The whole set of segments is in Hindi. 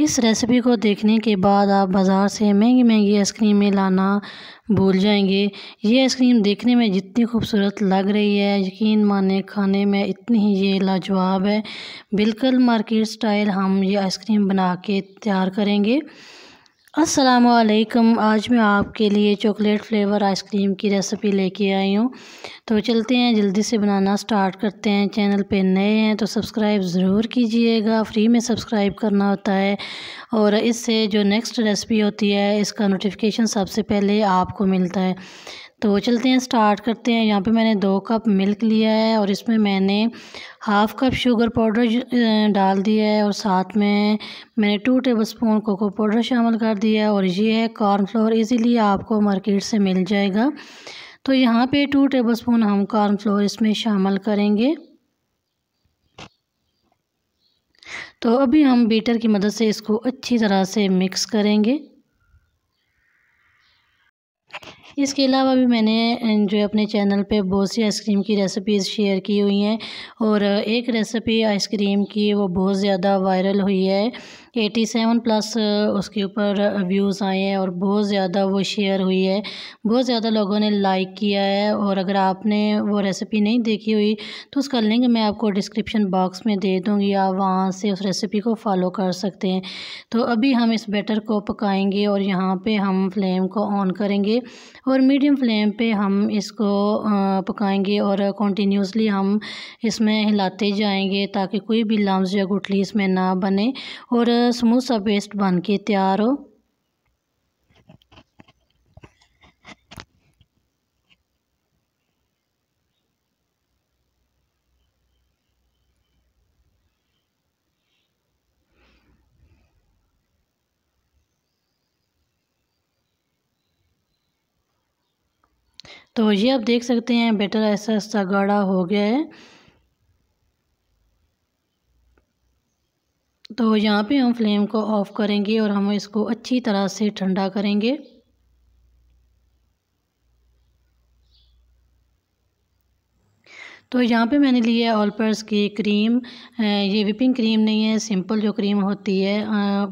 इस रेसिपी को देखने के बाद आप बाज़ार से महंगी महंगी आइसक्रीमें लाना भूल जाएंगे ये आइसक्रीम देखने में जितनी खूबसूरत लग रही है यकीन माने खाने में इतनी ही ये लाजवाब है बिल्कुल मार्केट स्टाइल हम ये आइसक्रीम बना के तैयार करेंगे असलकम आज मैं आपके लिए चॉकलेट फ्लेवर आइसक्रीम की रेसिपी लेके आई हूँ तो चलते हैं जल्दी से बनाना स्टार्ट करते हैं चैनल पे नए हैं तो सब्सक्राइब ज़रूर कीजिएगा फ्री में सब्सक्राइब करना होता है और इससे जो नेक्स्ट रेसिपी होती है इसका नोटिफिकेशन सबसे पहले आपको मिलता है तो चलते हैं स्टार्ट करते हैं यहाँ पे मैंने दो कप मिल्क लिया है और इसमें मैंने हाफ़ कप शुगर पाउडर डाल दिया है और साथ में मैंने two tablespoon cocoa powder शामिल कर दिया है और ये है कॉर्नफ्लोर इजीली आपको मार्केट से मिल जाएगा तो यहाँ पे टू टेबलस्पून हम कॉर्नफ्लोर इसमें शामिल करेंगे तो अभी हम बीटर की मदद से इसको अच्छी तरह से मिक्स करेंगे इसके अलावा भी मैंने जो अपने चैनल पे बहुत सी आइसक्रीम की रेसिपीज़ शेयर की हुई हैं और एक रेसिपी आइसक्रीम की वो बहुत ज़्यादा वायरल हुई है एटी सेवन प्लस उसके ऊपर व्यूज़ आए हैं और बहुत ज़्यादा वो शेयर हुई है बहुत ज़्यादा लोगों ने लाइक किया है और अगर आपने वो रेसिपी नहीं देखी हुई तो उसका लिंक मैं आपको डिस्क्रिप्शन बॉक्स में दे दूँगी आप वहाँ से उस रेसिपी को फॉलो कर सकते हैं तो अभी हम इस बैटर को पकाएँगे और यहाँ पर हम फ्लेम को ऑन करेंगे और मीडियम फ्लेम पर हम इसको पकाएँगे और कंटिन्यूसली हम इसमें हिलाते जाएंगे ताकि कोई भी लम्स या गुटली इसमें ना बने और समोसा पेस्ट बन के तैयार हो तो ये आप देख सकते हैं बेटर ऐसा ऐसा गाढ़ा हो गया है तो यहाँ पे हम फ्लेम को ऑफ़ करेंगे और हम इसको अच्छी तरह से ठंडा करेंगे तो यहाँ पे मैंने लिया है ऑलपर्स की क्रीम ये विपिंग क्रीम नहीं है सिंपल जो क्रीम होती है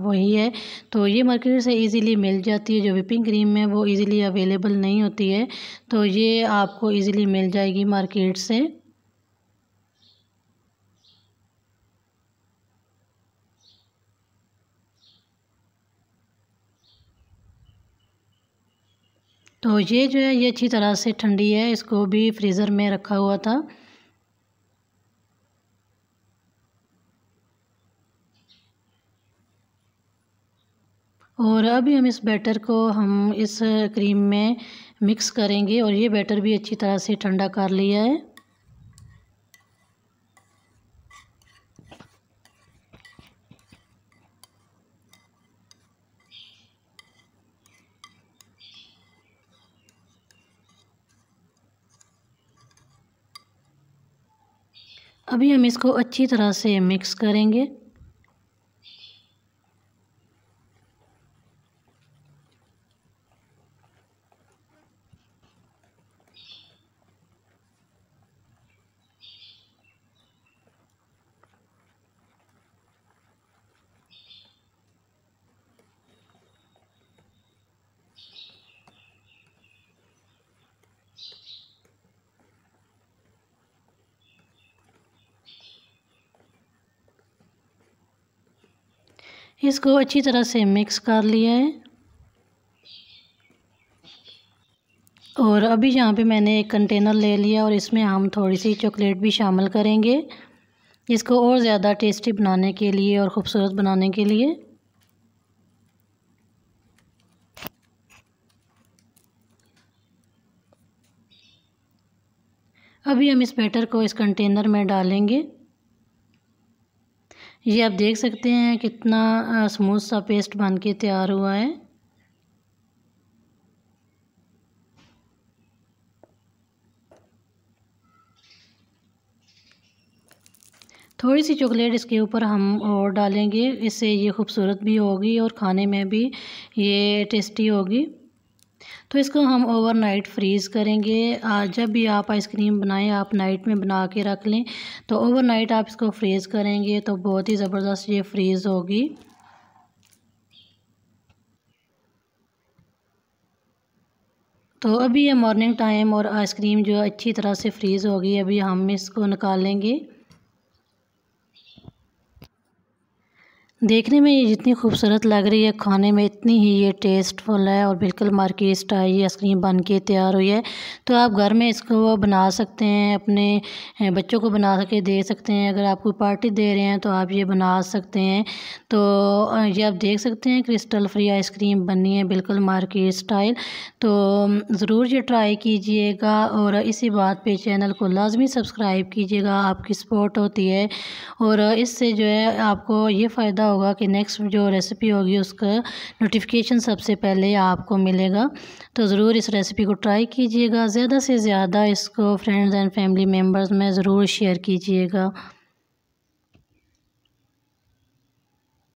वही है तो ये मार्केट से इजीली मिल जाती है जो विपिंग क्रीम है वो इजीली अवेलेबल नहीं होती है तो ये आपको इजीली मिल जाएगी मार्केट से तो ये जो है ये अच्छी तरह से ठंडी है इसको भी फ्रीज़र में रखा हुआ था और अभी हम इस बैटर को हम इस क्रीम में मिक्स करेंगे और ये बैटर भी अच्छी तरह से ठंडा कर लिया है अभी हम इसको अच्छी तरह से मिक्स करेंगे इसको अच्छी तरह से मिक्स कर लिया है और अभी यहाँ पे मैंने एक कंटेनर ले लिया और इसमें हम थोड़ी सी चॉकलेट भी शामिल करेंगे इसको और ज़्यादा टेस्टी बनाने के लिए और ख़ूबसूरत बनाने के लिए अभी हम इस बैटर को इस कंटेनर में डालेंगे ये आप देख सकते हैं कितना स्मूथ सा पेस्ट बन के तैयार हुआ है थोड़ी सी चॉकलेट इसके ऊपर हम और डालेंगे इससे ये खूबसूरत भी होगी और खाने में भी ये टेस्टी होगी तो इसको हम ओवरनाइट फ्रीज़ करेंगे जब भी आप आइसक्रीम बनाएं आप नाइट में बना के रख लें तो ओवरनाइट आप इसको फ्रीज़ करेंगे तो बहुत ही ज़बरदस्त ये फ्रीज़ होगी तो अभी ये मॉर्निंग टाइम और आइसक्रीम जो अच्छी तरह से फ्रीज़ होगी अभी हम इसको निकालेंगे देखने में ये जितनी खूबसूरत लग रही है खाने में इतनी ही ये टेस्टफुल है और बिल्कुल मार्केट स्टाइल आइसक्रीम बन के तैयार हुई है तो आप घर में इसको बना सकते हैं अपने बच्चों को बना के दे सकते हैं अगर आप कोई पार्टी दे रहे हैं तो आप ये बना सकते हैं तो ये आप देख सकते हैं क्रिस्टल फ्री आइसक्रीम बनी है बिल्कुल मार्केट स्टाइल तो ज़रूर ये ट्राई कीजिएगा और इसी बात पर चैनल को लाजमी सब्सक्राइब कीजिएगा आपकी सपोर्ट होती है और इससे जो है आपको ये फ़ायदा होगा कि नेक्स्ट जो रेसिपी होगी उसका नोटिफिकेशन सबसे पहले आपको मिलेगा तो ज़रूर इस रेसिपी को ट्राई कीजिएगा ज़्यादा से ज़्यादा इसको फ्रेंड्स एंड फैमिली मेम्बर्स में ज़रूर शेयर कीजिएगा